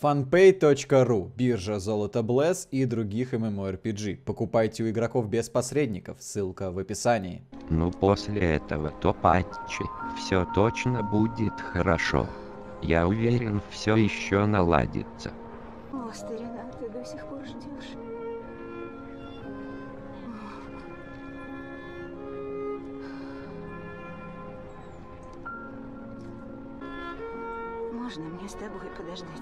Funpay.ru, биржа Золото Блэс и других MMORPG. Покупайте у игроков без посредников, ссылка в описании. Ну после этого то патчи, все точно будет хорошо. Я уверен, все еще наладится. О, старина, ты до сих пор ждешь. Можно мне с тобой подождать?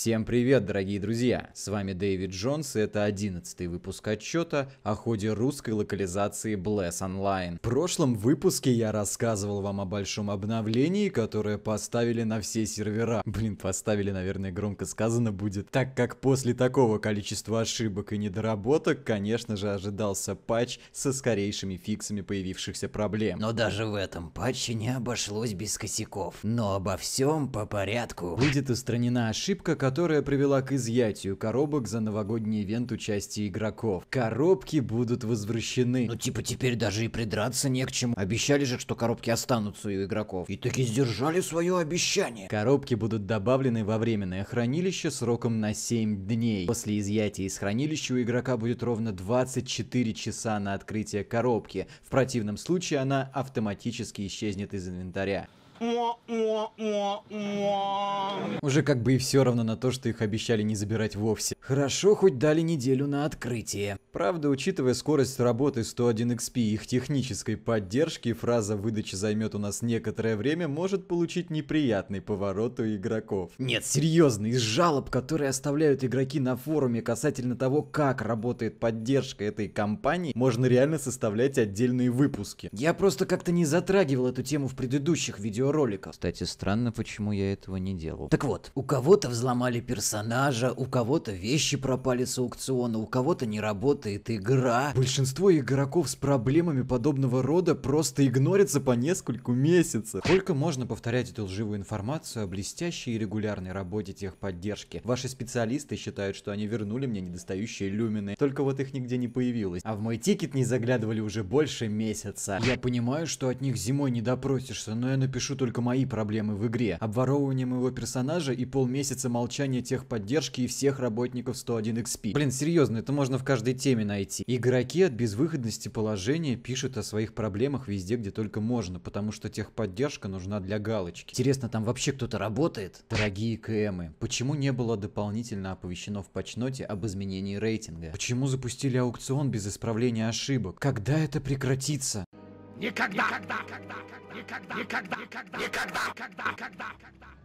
Всем привет, дорогие друзья! С вами Дэвид Джонс, и это одиннадцатый выпуск отчета о ходе русской локализации Bless Online. В прошлом выпуске я рассказывал вам о большом обновлении, которое поставили на все сервера. Блин, поставили, наверное, громко сказано будет, так как после такого количества ошибок и недоработок, конечно же, ожидался патч со скорейшими фиксами появившихся проблем. Но даже в этом патче не обошлось без косяков. Но обо всем по порядку. Будет устранена ошибка, которая которая привела к изъятию коробок за новогодний ивент участия игроков. Коробки будут возвращены. Ну типа теперь даже и придраться не к чему. Обещали же, что коробки останутся у игроков. И таки сдержали свое обещание. Коробки будут добавлены во временное хранилище сроком на 7 дней. После изъятия из хранилища у игрока будет ровно 24 часа на открытие коробки. В противном случае она автоматически исчезнет из инвентаря. Уже как бы и все равно на то, что их обещали не забирать вовсе. Хорошо, хоть дали неделю на открытие. Правда, учитывая скорость работы 101XP и их технической поддержки, фраза «выдача займет у нас некоторое время» может получить неприятный поворот у игроков. Нет, серьезно, из жалоб, которые оставляют игроки на форуме касательно того, как работает поддержка этой компании, можно реально составлять отдельные выпуски. Я просто как-то не затрагивал эту тему в предыдущих видеороликах. Кстати, странно, почему я этого не делал. Так вот, у кого-то взломали персонажа, у кого-то вещи пропали с аукциона, у кого-то не работает работает игра. Большинство игроков с проблемами подобного рода просто игнорятся по нескольку месяцев. Сколько можно повторять эту лживую информацию о блестящей и регулярной работе техподдержки? Ваши специалисты считают, что они вернули мне недостающие люмины, только вот их нигде не появилось. А в мой тикет не заглядывали уже больше месяца. Я понимаю, что от них зимой не допросишься, но я напишу только мои проблемы в игре. Обворовывание моего персонажа и полмесяца молчания техподдержки и всех работников 101 XP. Блин, серьезно, это можно в каждой теме системе найти. Игроки от безвыходности положения пишут о своих проблемах везде, где только можно, потому что техподдержка нужна для галочки. Интересно, там вообще кто-то работает? Дорогие КМы, почему не было дополнительно оповещено в почноте об изменении рейтинга? Почему запустили аукцион без исправления ошибок? Когда это прекратится? Никогда! Никогда! Никогда! Никогда! Никогда! Никогда! Никогда! Никогда! Никогда!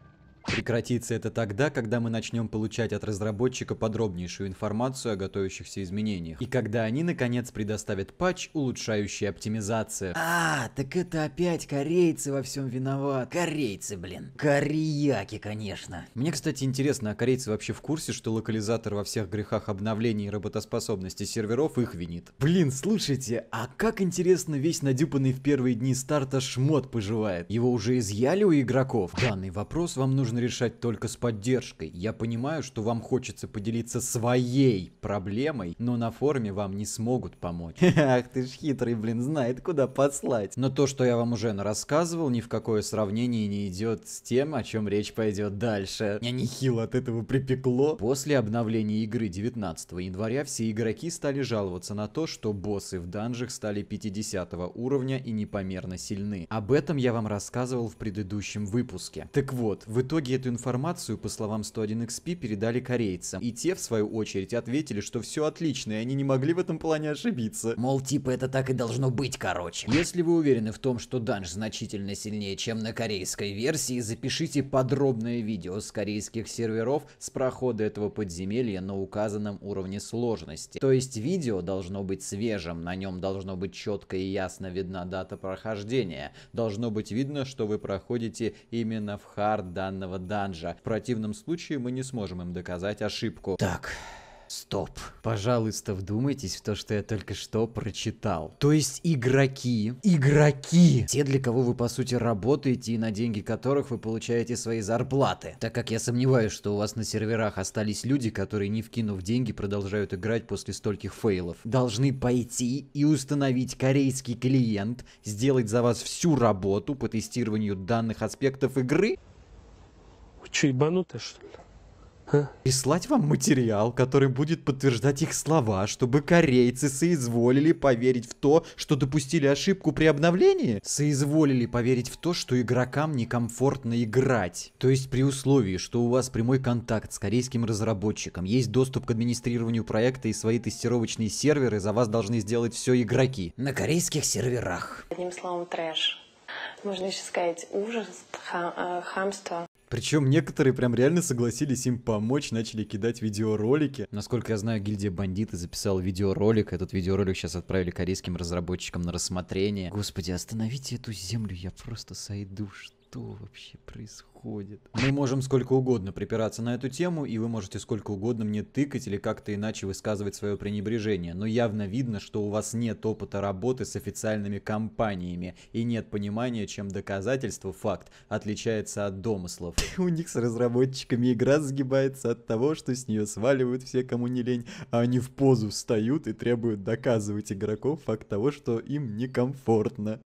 Прекратится это тогда, когда мы начнем получать от разработчика подробнейшую информацию о готовящихся изменениях. И когда они, наконец, предоставят патч, улучшающий оптимизацию. А, так это опять корейцы во всем виноват. Корейцы, блин. Кореяки, конечно. Мне, кстати, интересно, а корейцы вообще в курсе, что локализатор во всех грехах обновлений и работоспособности серверов их винит? Блин, слушайте, а как интересно весь надюпанный в первые дни старта шмот поживает? Его уже изъяли у игроков? Данный вопрос вам нужно можно решать только с поддержкой. Я понимаю, что вам хочется поделиться своей проблемой, но на форуме вам не смогут помочь. Ах ты ж хитрый, блин, знает куда послать. Но то, что я вам уже рассказывал, ни в какое сравнение не идет с тем, о чем речь пойдет дальше. Я нехило от этого припекло. После обновления игры 19 января все игроки стали жаловаться на то, что боссы в данжах стали 50 уровня и непомерно сильны. Об этом я вам рассказывал в предыдущем выпуске. Так вот, в итоге Итоге эту информацию, по словам 101XP, передали корейцам. И те, в свою очередь, ответили, что все отлично, и они не могли в этом плане ошибиться. Мол, типа это так и должно быть, короче. Если вы уверены в том, что данж значительно сильнее, чем на корейской версии, запишите подробное видео с корейских серверов с прохода этого подземелья на указанном уровне сложности. То есть видео должно быть свежим, на нем должно быть четко и ясно видна дата прохождения. Должно быть видно, что вы проходите именно в хард данного данного данжа. В противном случае мы не сможем им доказать ошибку. Так, Стоп. Пожалуйста, вдумайтесь в то, что я только что прочитал. То есть игроки, игроки, те, для кого вы по сути работаете и на деньги которых вы получаете свои зарплаты. Так как я сомневаюсь, что у вас на серверах остались люди, которые не вкинув деньги продолжают играть после стольких фейлов. Должны пойти и установить корейский клиент, сделать за вас всю работу по тестированию данных аспектов игры. Вы что, ебанутые, что ли? А? Прислать вам материал, который будет подтверждать их слова, чтобы корейцы соизволили поверить в то, что допустили ошибку при обновлении? Соизволили поверить в то, что игрокам некомфортно играть. То есть при условии, что у вас прямой контакт с корейским разработчиком, есть доступ к администрированию проекта и свои тестировочные серверы, за вас должны сделать все игроки. На корейских серверах. Одним словом, трэш. Можно еще сказать ужас, хам, э, хамство. Причем некоторые прям реально согласились им помочь, начали кидать видеоролики. Насколько я знаю, гильдия бандиты записала видеоролик. Этот видеоролик сейчас отправили корейским разработчикам на рассмотрение. Господи, остановите эту землю, я просто сойду. Что что вообще происходит? Мы можем сколько угодно припираться на эту тему, и вы можете сколько угодно мне тыкать или как-то иначе высказывать свое пренебрежение, но явно видно, что у вас нет опыта работы с официальными компаниями, и нет понимания, чем доказательство факт отличается от домыслов. У них с разработчиками игра сгибается от того, что с нее сваливают все, кому не лень, а они в позу встают и требуют доказывать игроков факт того, что им некомфортно.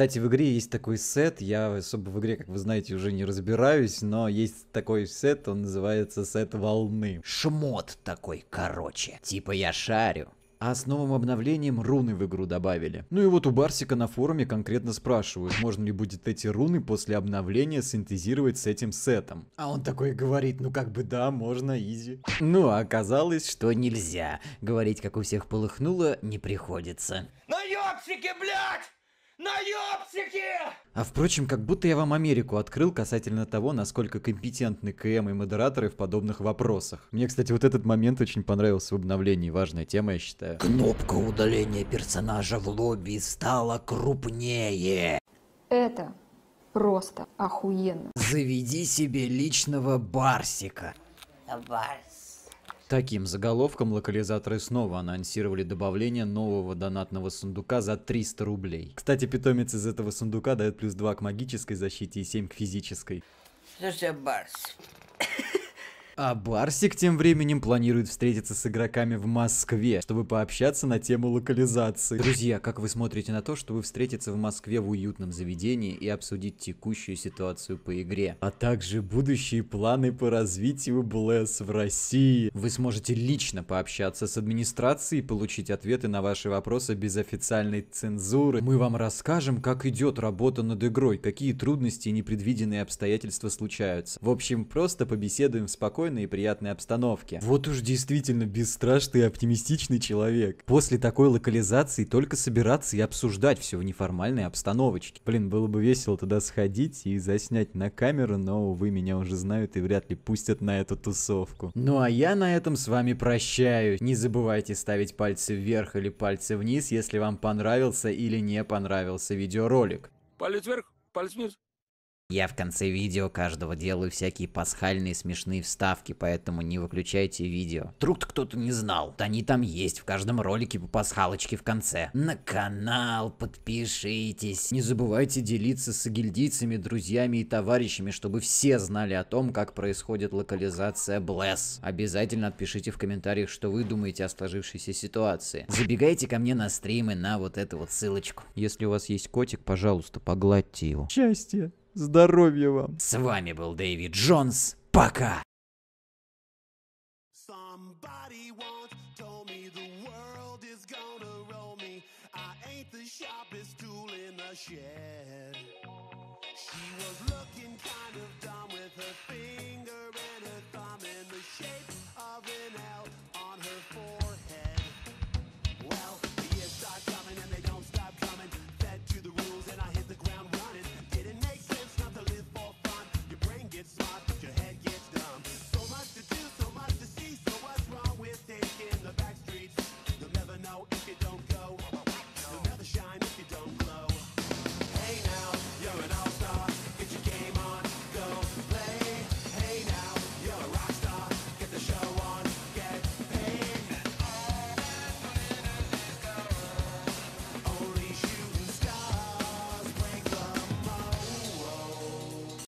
Кстати, в игре есть такой сет, я особо в игре, как вы знаете, уже не разбираюсь, но есть такой сет, он называется сет волны. Шмот такой, короче. Типа я шарю. А с новым обновлением руны в игру добавили. Ну и вот у Барсика на форуме конкретно спрашивают, можно ли будет эти руны после обновления синтезировать с этим сетом. А он такой говорит, ну как бы да, можно, изи. Ну а оказалось, что нельзя. Говорить, как у всех полыхнуло, не приходится. На ёпсики, блядь! Наебсики! А впрочем, как будто я вам Америку открыл касательно того, насколько компетентны КМ и модераторы в подобных вопросах. Мне, кстати, вот этот момент очень понравился в обновлении, важная тема, я считаю. Кнопка удаления персонажа в лобби стала крупнее. Это просто охуенно. Заведи себе личного барсика. Барс. Таким заголовком локализаторы снова анонсировали добавление нового донатного сундука за 300 рублей. Кстати, питомец из этого сундука дает плюс 2 к магической защите и 7 к физической. Слушай, Барс, а Барсик тем временем планирует встретиться с игроками в Москве, чтобы пообщаться на тему локализации. Друзья, как вы смотрите на то, чтобы встретиться в Москве в уютном заведении и обсудить текущую ситуацию по игре, а также будущие планы по развитию Блэс в России? Вы сможете лично пообщаться с администрацией и получить ответы на ваши вопросы без официальной цензуры. Мы вам расскажем, как идет работа над игрой, какие трудности и непредвиденные обстоятельства случаются. В общем, просто побеседуем спокойно спокойной и приятной обстановке. Вот уж действительно бесстрашный и оптимистичный человек. После такой локализации только собираться и обсуждать все в неформальной обстановочке. Блин, было бы весело туда сходить и заснять на камеру, но, увы, меня уже знают и вряд ли пустят на эту тусовку. Ну а я на этом с вами прощаюсь. Не забывайте ставить пальцы вверх или пальцы вниз, если вам понравился или не понравился видеоролик. Палец вверх, палец вниз. Я в конце видео каждого делаю всякие пасхальные смешные вставки, поэтому не выключайте видео. Вдруг кто-то не знал. Они там есть в каждом ролике по пасхалочке в конце. На канал подпишитесь. Не забывайте делиться с гильдийцами, друзьями и товарищами, чтобы все знали о том, как происходит локализация Bless. Обязательно отпишите в комментариях, что вы думаете о сложившейся ситуации. Забегайте ко мне на стримы на вот эту вот ссылочку. Если у вас есть котик, пожалуйста, погладьте его. Счастье. Здоровья вам. С вами был Дэвид Джонс. Пока. Somebody once told me the world is gonna roll me. I ain't the sharpest tool in the shed. She was looking kind of dumb with her finger.